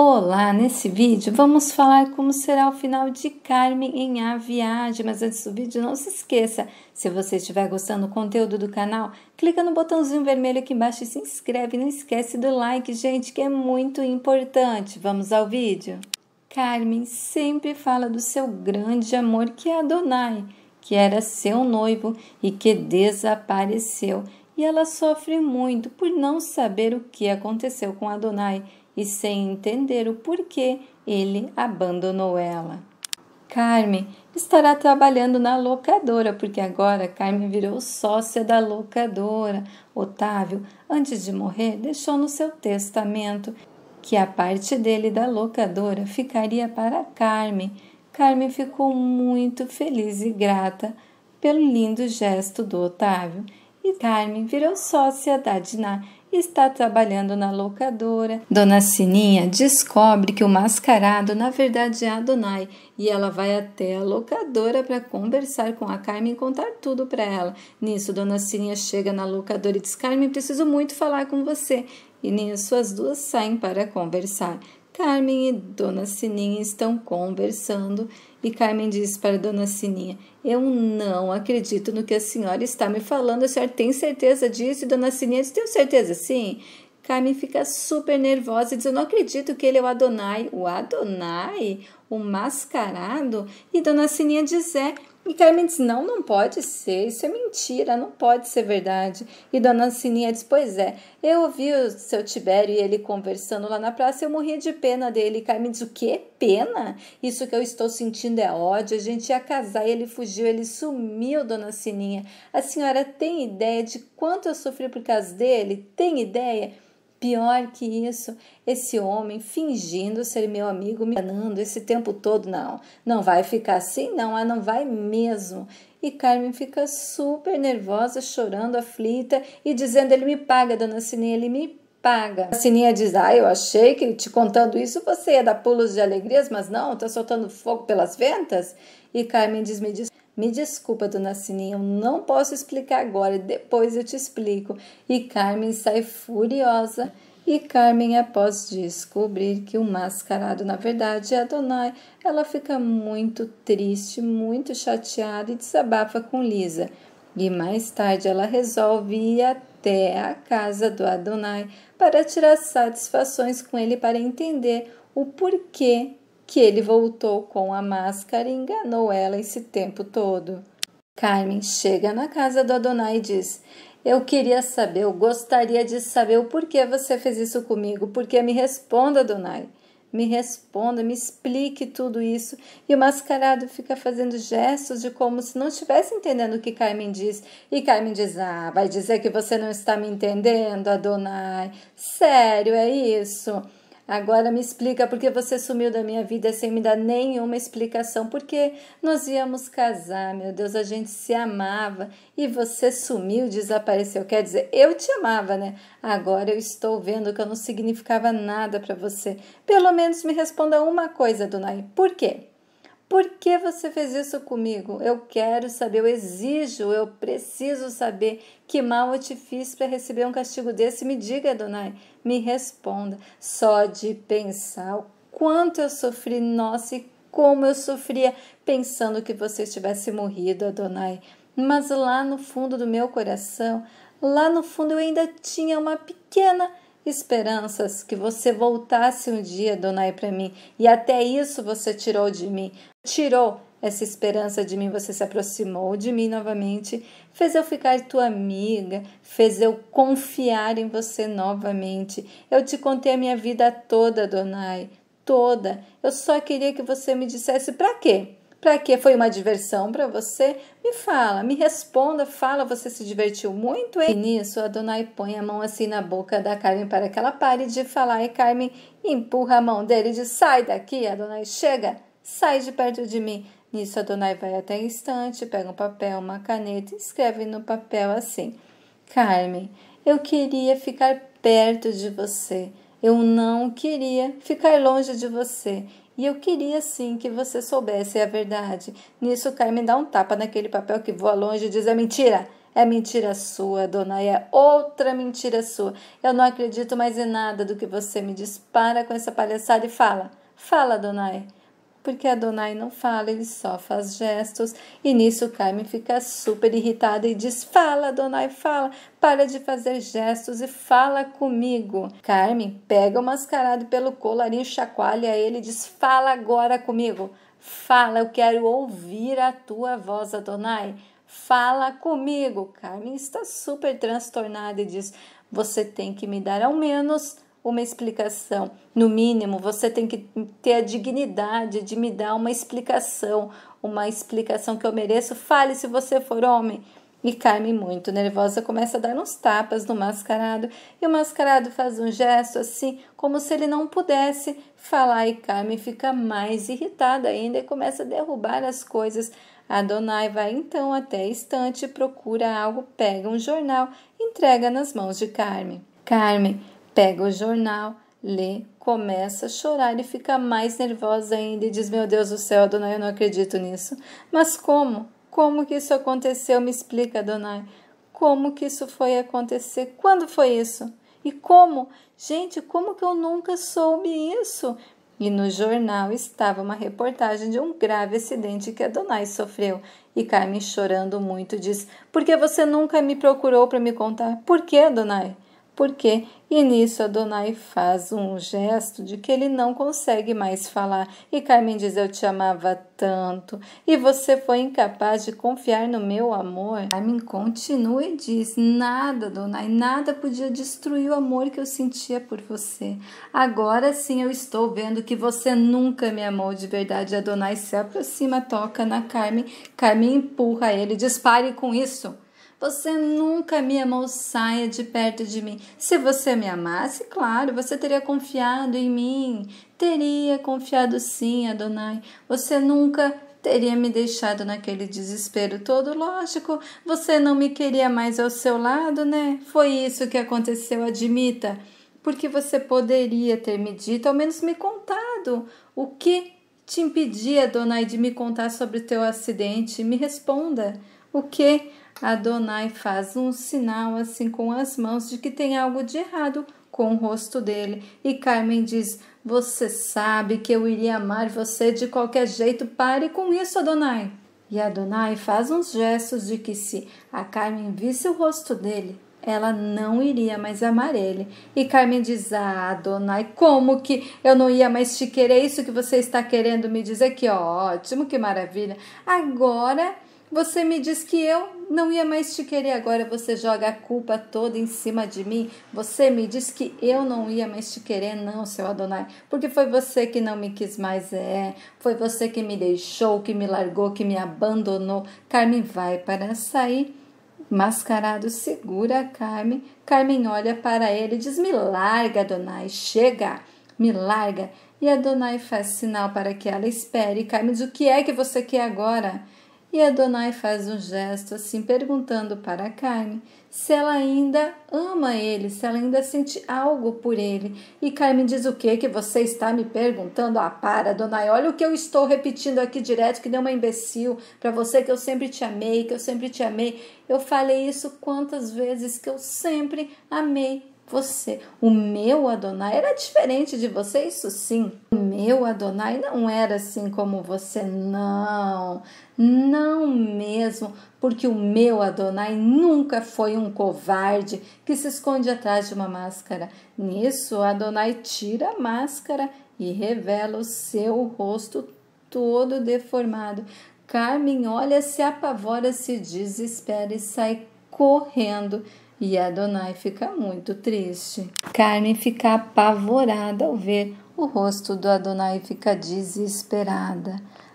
Olá, nesse vídeo vamos falar como será o final de Carmen em A Viagem, mas antes do vídeo não se esqueça, se você estiver gostando do conteúdo do canal, clica no botãozinho vermelho aqui embaixo e se inscreve, não esquece do like, gente, que é muito importante. Vamos ao vídeo. Carmen sempre fala do seu grande amor que é Adonai, que era seu noivo e que desapareceu, e ela sofre muito por não saber o que aconteceu com Adonai e sem entender o porquê ele abandonou ela. Carmen estará trabalhando na locadora, porque agora Carmen virou sócia da locadora. Otávio, antes de morrer, deixou no seu testamento que a parte dele da locadora ficaria para Carmen. Carmen ficou muito feliz e grata pelo lindo gesto do Otávio. E Carmen virou sócia da Dinah está trabalhando na locadora. Dona Sininha descobre que o mascarado na verdade é Adonai e ela vai até a locadora para conversar com a Carmen e contar tudo para ela. Nisso, Dona Sininha chega na locadora e diz: Carmen, preciso muito falar com você. E nisso, as duas saem para conversar. Carmen e Dona Sininha estão conversando e Carmen disse para Dona Sininha: Eu não acredito no que a senhora está me falando. A senhora tem certeza disso? E Dona Sininha disse: Tenho certeza, sim. Carmen fica super nervosa e diz: Eu não acredito que ele é o Adonai. O Adonai? O mascarado? E Dona Sininha diz: É, e Carmen diz: Não, não pode ser, isso é mentira, não pode ser verdade. E Dona Sininha diz: Pois é, eu ouvi o seu Tibério e ele conversando lá na praça, eu morria de pena dele. E Carmen diz: O que? Pena? Isso que eu estou sentindo é ódio. A gente ia casar e ele fugiu, ele sumiu, Dona Sininha. A senhora tem ideia de quanto eu sofri por causa dele? Tem ideia? Pior que isso, esse homem fingindo ser meu amigo, me enganando esse tempo todo, não. Não vai ficar assim, não, ah, não vai mesmo. E Carmen fica super nervosa, chorando, aflita e dizendo: ele me paga, dona Sininha, ele me paga. A Sininha diz: ah, eu achei que te contando isso você ia dar pulos de alegrias, mas não, tá soltando fogo pelas ventas. E Carmen diz: me diz me desculpa, dona Sininha, eu não posso explicar agora, depois eu te explico. E Carmen sai furiosa. E Carmen, após descobrir que o mascarado na verdade é Adonai, ela fica muito triste, muito chateada e desabafa com Lisa. E mais tarde ela resolve ir até a casa do Adonai para tirar satisfações com ele para entender o porquê que ele voltou com a máscara e enganou ela esse tempo todo. Carmen chega na casa do Adonai e diz: Eu queria saber, eu gostaria de saber o porquê você fez isso comigo, porque me responda, Adonai. Me responda, me explique tudo isso. E o mascarado fica fazendo gestos de como se não estivesse entendendo o que Carmen diz. E Carmen diz: Ah, vai dizer que você não está me entendendo, Adonai. Sério, é isso? Agora me explica por que você sumiu da minha vida sem me dar nenhuma explicação. Porque nós íamos casar, meu Deus, a gente se amava e você sumiu, desapareceu. Quer dizer, eu te amava, né? Agora eu estou vendo que eu não significava nada para você. Pelo menos me responda uma coisa, Dunai. Por quê? Por que você fez isso comigo? Eu quero saber, eu exijo, eu preciso saber que mal eu te fiz para receber um castigo desse. Me diga, Adonai, me responda. Só de pensar o quanto eu sofri, nossa, e como eu sofria pensando que você tivesse morrido, Adonai. Mas lá no fundo do meu coração, lá no fundo eu ainda tinha uma pequena esperanças que você voltasse um dia, Donai, para mim, e até isso você tirou de mim. Tirou essa esperança de mim, você se aproximou de mim novamente, fez eu ficar tua amiga, fez eu confiar em você novamente. Eu te contei a minha vida toda, Donai, toda. Eu só queria que você me dissesse para quê? Para que foi uma diversão para você? Me fala, me responda, fala, você se divertiu muito, hein? E nisso, Adonai põe a mão assim na boca da Carmen para que ela pare de falar e Carmen empurra a mão dele e diz: "Sai daqui, Adonai, chega, sai de perto de mim". Nisso, a Adonai vai até a estante, pega um papel, uma caneta e escreve no papel assim: Carmen, eu queria ficar perto de você. Eu não queria ficar longe de você. E eu queria sim que você soubesse a verdade. Nisso, Carmen dá um tapa naquele papel que voa longe e diz: é mentira! É mentira sua, dona, é outra mentira sua. Eu não acredito mais em nada do que você me dispara com essa palhaçada e fala. Fala, dona porque Adonai não fala, ele só faz gestos. E nisso Carmen fica super irritada e diz: Fala, Adonai, fala, para de fazer gestos e fala comigo. Carmen pega o mascarado pelo colarinho, chacoalha ele e diz: Fala agora comigo. Fala, eu quero ouvir a tua voz, Adonai. Fala comigo. Carmen está super transtornada e diz: Você tem que me dar ao menos uma explicação. No mínimo, você tem que ter a dignidade de me dar uma explicação, uma explicação que eu mereço. Fale se você for homem. E Carmen, muito nervosa, começa a dar uns tapas no mascarado, e o mascarado faz um gesto assim, como se ele não pudesse falar, e Carmen fica mais irritada ainda e começa a derrubar as coisas. a Adonai vai então até a estante, procura algo, pega um jornal, entrega nas mãos de Carmen. Carmen, pega o jornal, lê, começa a chorar e fica mais nervosa ainda e diz: Meu Deus do céu, Adonai, eu não acredito nisso. Mas como? Como que isso aconteceu? Me explica, Adonai. Como que isso foi acontecer? Quando foi isso? E como? Gente, como que eu nunca soube isso? E no jornal estava uma reportagem de um grave acidente que Adonai sofreu. E Carmen, chorando muito, diz: Por que você nunca me procurou para me contar? Por que, Adonai? porque e nisso Adonai faz um gesto de que ele não consegue mais falar. E Carmen diz: Eu te amava tanto e você foi incapaz de confiar no meu amor. Carmen continua e diz: Nada, Adonai, nada podia destruir o amor que eu sentia por você. Agora sim eu estou vendo que você nunca me amou de verdade. Adonai se aproxima, toca na Carmen. Carmen empurra ele: Dispare com isso. Você nunca me amou, saia de perto de mim. Se você me amasse, claro, você teria confiado em mim. Teria confiado sim, Adonai. Você nunca teria me deixado naquele desespero todo. Lógico, você não me queria mais ao seu lado, né? Foi isso que aconteceu, admita. Porque você poderia ter me dito, ao menos me contado, o que te impedia, Adonai, de me contar sobre o teu acidente. Me responda. O que? Adonai faz um sinal assim com as mãos de que tem algo de errado com o rosto dele. E Carmen diz: Você sabe que eu iria amar você de qualquer jeito, pare com isso, Adonai. E Adonai faz uns gestos de que se a Carmen visse o rosto dele, ela não iria mais amar ele. E Carmen diz: Ah, Adonai, como que eu não ia mais te querer? Isso que você está querendo me dizer? Que ó, ótimo, que maravilha. Agora você me diz que eu não ia mais te querer, agora você joga a culpa toda em cima de mim. Você me diz que eu não ia mais te querer, não, seu Adonai, porque foi você que não me quis mais, é. Foi você que me deixou, que me largou, que me abandonou. Carmen vai para sair. Mascarado segura a Carmen. Carmen olha para ele e diz: Me larga, Adonai, chega, me larga. E Adonai faz sinal para que ela espere. Carmen diz: O que é que você quer agora? e Adonai faz um gesto assim, perguntando para Carmen se ela ainda ama ele, se ela ainda sente algo por ele. E Carmen diz o que que você está me perguntando? Ah, para, Adonai, olha o que eu estou repetindo aqui direto, que deu uma imbecil para você que eu sempre te amei, que eu sempre te amei. Eu falei isso quantas vezes que eu sempre amei você, o meu Adonai era diferente de você, isso sim. O meu Adonai não era assim como você, não. Não mesmo, porque o meu Adonai nunca foi um covarde que se esconde atrás de uma máscara. Nisso, Adonai tira a máscara e revela o seu rosto todo deformado. Carmen olha, se apavora, se desespera e sai correndo. E Adonai fica muito triste. Carmen fica apavorada ao ver o rosto do Adonai fica desesperada.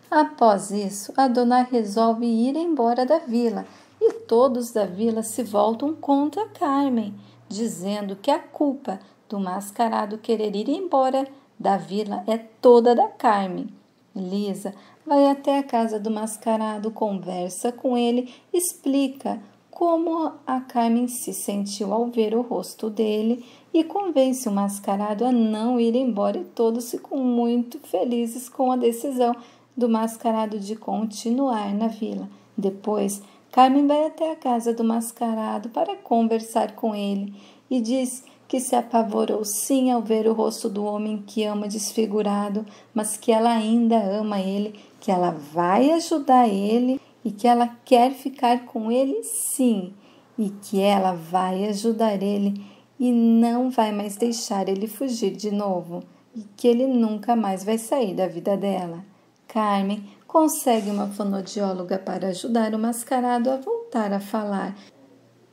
Após isso, Adonai resolve ir embora da vila e todos da vila se voltam contra Carmen, dizendo que a culpa do mascarado querer ir embora da vila é toda da Carmen. Lisa vai até a casa do mascarado, conversa com ele, explica como a Carmen se sentiu ao ver o rosto dele e convence o mascarado a não ir embora e todos ficam muito felizes com a decisão do mascarado de continuar na vila. Depois, Carmen vai até a casa do mascarado para conversar com ele e diz que se apavorou sim ao ver o rosto do homem que ama desfigurado, mas que ela ainda ama ele, que ela vai ajudar ele e que ela quer ficar com ele sim, e que ela vai ajudar ele e não vai mais deixar ele fugir de novo, e que ele nunca mais vai sair da vida dela. Carmen consegue uma fonodióloga para ajudar o mascarado a voltar a falar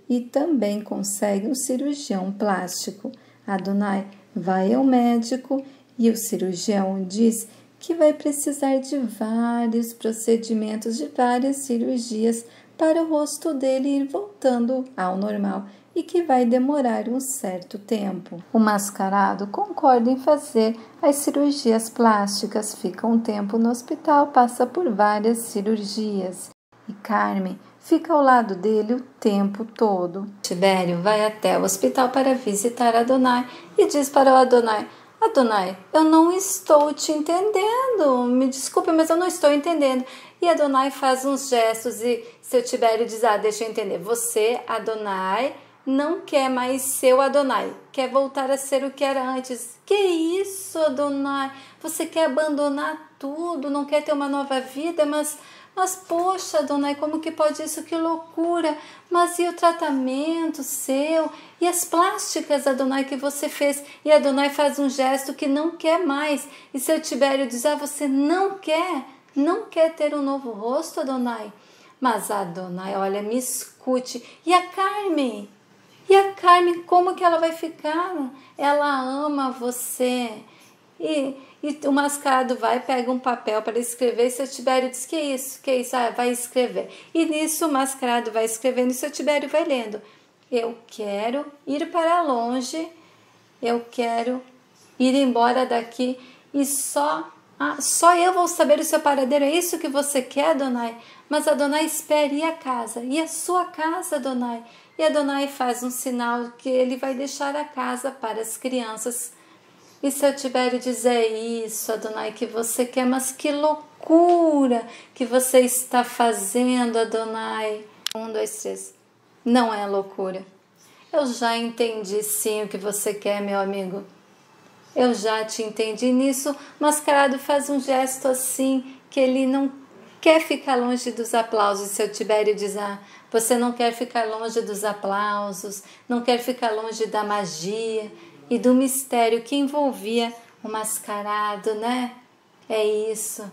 e também consegue um cirurgião plástico. Adonai vai ao médico e o cirurgião diz que vai precisar de vários procedimentos, de várias cirurgias para o rosto dele ir voltando ao normal e que vai demorar um certo tempo. O mascarado concorda em fazer as cirurgias plásticas, fica um tempo no hospital, passa por várias cirurgias. E Carmen fica ao lado dele o tempo todo. Tibério vai até o hospital para visitar Adonai e diz para o Adonai: Adonai, eu não estou te entendendo. Me desculpe, mas eu não estou entendendo. E Adonai faz uns gestos e seu Tibério diz: Ah, deixa eu entender. Você, Adonai, não quer mais ser o Adonai, quer voltar a ser o que era antes. Que isso, Adonai? Você quer abandonar tudo, não quer ter uma nova vida, mas mas poxa, dona, como que pode isso? Que loucura! Mas e o tratamento seu? E as plásticas, Adonai, que você fez? E Adonai faz um gesto que não quer mais. E seu Tibério diz: Ah, você não quer? Não quer ter um novo rosto, Adonai? Mas Adonai, olha, me escute. E a Carmen? E a Carmen, como que ela vai ficar? Ela ama você. E e o mascarado vai, pega um papel para escrever, e seu Tibério diz: Que é isso? Que é isso? Ah, vai escrever. E nisso o mascarado vai escrevendo e seu Tibério vai lendo. Eu quero ir para longe, eu quero ir embora daqui e só ah, só eu vou saber o seu paradeiro. É isso que você quer, Donai? Mas a Donai espera e a casa? E a sua casa, Donai. E a Donai faz um sinal que ele vai deixar a casa para as crianças e se eu tiver e dizer isso, Adonai, que você quer, mas que loucura que você está fazendo, Adonai. Um, dois, três. Não é loucura. Eu já entendi sim o que você quer, meu amigo. Eu já te entendi nisso. Mascarado faz um gesto assim que ele não quer ficar longe dos aplausos, Se tiver e dizer, ah, você não quer ficar longe dos aplausos, não quer ficar longe da magia, e do mistério que envolvia o mascarado, né? É isso.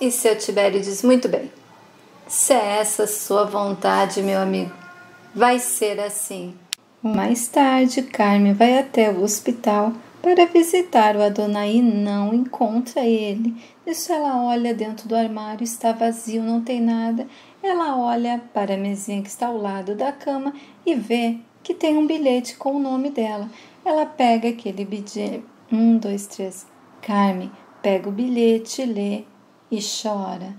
E seu Tibério diz: Muito bem, se é essa sua vontade, meu amigo, vai ser assim. Mais tarde, Carmen vai até o hospital para visitar o Adonai e não encontra ele. Isso ela olha dentro do armário, está vazio, não tem nada. Ela olha para a mesinha que está ao lado da cama e vê que tem um bilhete com o nome dela. Ela pega aquele bilhete. Um, dois, três. Carmen pega o bilhete, lê e chora.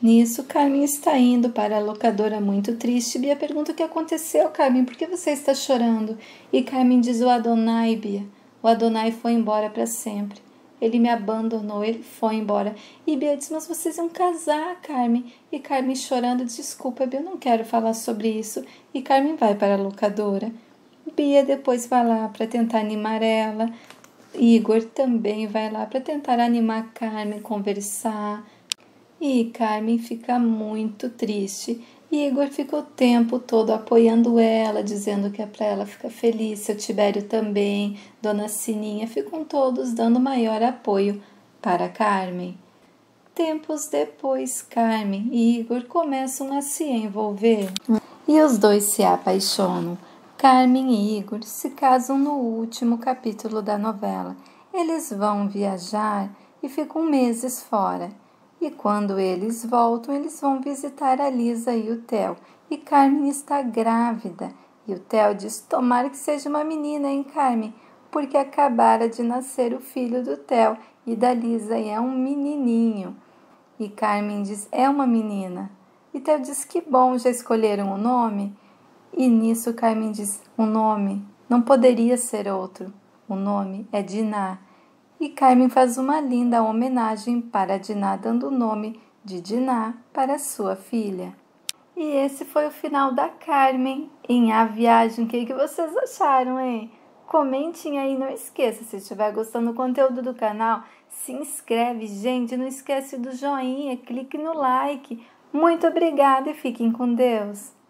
Nisso, Carmen está indo para a locadora muito triste. Bia pergunta o que aconteceu, Carmen, por que você está chorando? E Carmen diz: O Adonai, Bia. O Adonai foi embora para sempre. Ele me abandonou, ele foi embora. E Bia diz: Mas vocês iam casar, Carmen. E Carmen chorando: Desculpa, Bia, eu não quero falar sobre isso. E Carmen vai para a locadora. Bia depois vai lá para tentar animar ela. Igor também vai lá para tentar animar Carmen, conversar. E Carmen fica muito triste. E Igor fica o tempo todo apoiando ela, dizendo que é para ela ficar feliz. Seu Tibério também, Dona Sininha, ficam todos dando maior apoio para Carmen. Tempos depois, Carmen e Igor começam a se envolver e os dois se apaixonam. Carmen e Igor se casam no último capítulo da novela. Eles vão viajar e ficam meses fora. E quando eles voltam, eles vão visitar a Lisa e o Theo. E Carmen está grávida. E o Theo diz: Tomara que seja uma menina, hein, Carmen? Porque acabara de nascer o filho do Theo e da Lisa e é um menininho. E Carmen diz: É uma menina. E Theo diz: Que bom, já escolheram o nome? E nisso Carmen diz: O nome não poderia ser outro. O nome é Diná. E Carmen faz uma linda homenagem para Diná, dando o nome de Diná para sua filha. E esse foi o final da Carmen em A Viagem. O que, que vocês acharam, hein? Comentem aí, não esqueça, se estiver gostando do conteúdo do canal, se inscreve, gente, não esquece do joinha, clique no like. Muito obrigada e fiquem com Deus!